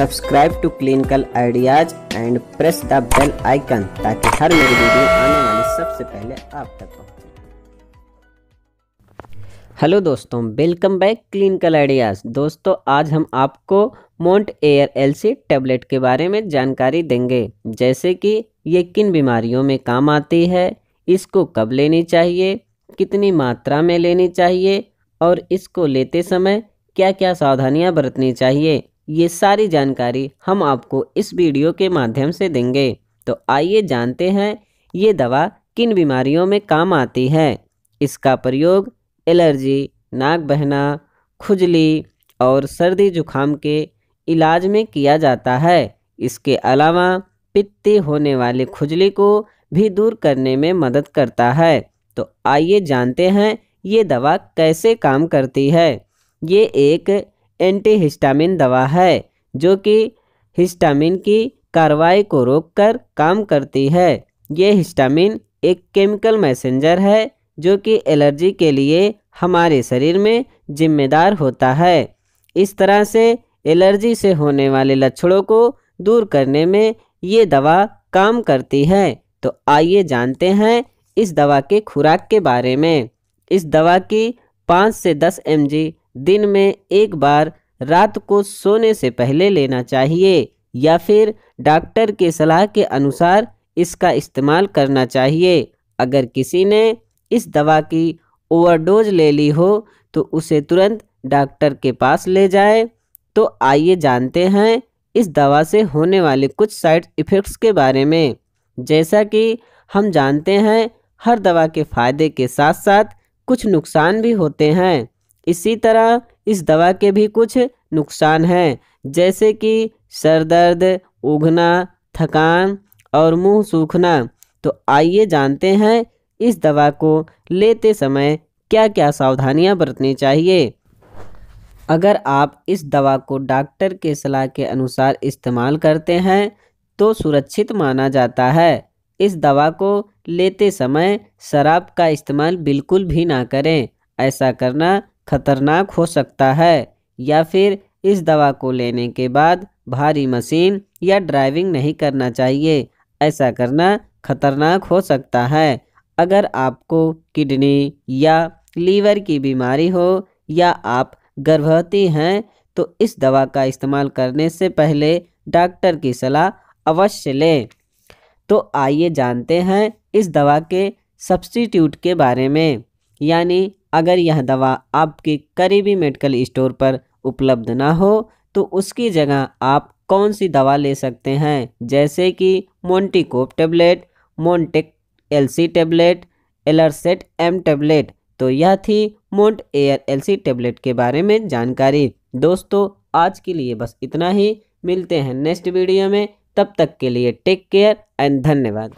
subscribe to clinical ideas and press the bell icon ताकि हर मेरी वीडियो आने वाली सबसे पहले आप तक पहुंचे हेलो दोस्तों वेलकम बैक क्लिनिकल आइडियाज दोस्तों आज हम आपको मोंट एयर एलसी टैबलेट के बारे में जानकारी देंगे जैसे कि ये किन बीमारियों में काम आती है इसको कब लेनी चाहिए कितनी मात्रा में लेनी चाहिए और इसको लेते समय क्या क्या सावधानियां बरतनी चाहिए ये सारी जानकारी हम आपको इस वीडियो के माध्यम से देंगे तो आइए जानते हैं ये दवा किन बीमारियों में काम आती है इसका प्रयोग एलर्जी नाक बहना खुजली और सर्दी जुखाम के इलाज में किया जाता है इसके अलावा पित्ती होने वाली खुजली को भी दूर करने में मदद करता है तो आइए जानते हैं ये दवा कैसे काम करती है ये एक एंटीहिस्टामिन दवा है जो कि हिस्टामिन की कार्रवाई को रोककर काम करती है ये हिस्टामिन एक केमिकल मैसेंजर है जो कि एलर्जी के लिए हमारे शरीर में जिम्मेदार होता है इस तरह से एलर्जी से होने वाले लक्षणों को दूर करने में ये दवा काम करती है तो आइए जानते हैं इस दवा के खुराक के बारे में इस दवा की पाँच से दस एम दिन में एक बार रात को सोने से पहले लेना चाहिए या फिर डॉक्टर के सलाह के अनुसार इसका इस्तेमाल करना चाहिए अगर किसी ने इस दवा की ओवरडोज ले ली हो तो उसे तुरंत डॉक्टर के पास ले जाए तो आइए जानते हैं इस दवा से होने वाले कुछ साइड इफ़ेक्ट्स के बारे में जैसा कि हम जानते हैं हर दवा के फ़ायदे के साथ साथ कुछ नुकसान भी होते हैं इसी तरह इस दवा के भी कुछ नुकसान हैं जैसे कि सर दर्द उगना थकान और मुंह सूखना तो आइए जानते हैं इस दवा को लेते समय क्या क्या सावधानियां बरतनी चाहिए अगर आप इस दवा को डॉक्टर के सलाह के अनुसार इस्तेमाल करते हैं तो सुरक्षित माना जाता है इस दवा को लेते समय शराब का इस्तेमाल बिल्कुल भी ना करें ऐसा करना खतरनाक हो सकता है या फिर इस दवा को लेने के बाद भारी मशीन या ड्राइविंग नहीं करना चाहिए ऐसा करना खतरनाक हो सकता है अगर आपको किडनी या लीवर की बीमारी हो या आप गर्भवती हैं तो इस दवा का इस्तेमाल करने से पहले डॉक्टर की सलाह अवश्य लें तो आइए जानते हैं इस दवा के सब्सटीट्यूट के बारे में यानी अगर यह दवा आपके करीबी मेडिकल स्टोर पर उपलब्ध ना हो तो उसकी जगह आप कौन सी दवा ले सकते हैं जैसे कि Monticope tablet L LC tablet Allercet M tablet तो यह थी मोन्ट एयर एलसी टेबलेट के बारे में जानकारी दोस्तों आज के लिए बस इतना ही मिलते हैं नेक्स्ट वीडियो में तब तक के लिए टेक केयर एंड धन्यवाद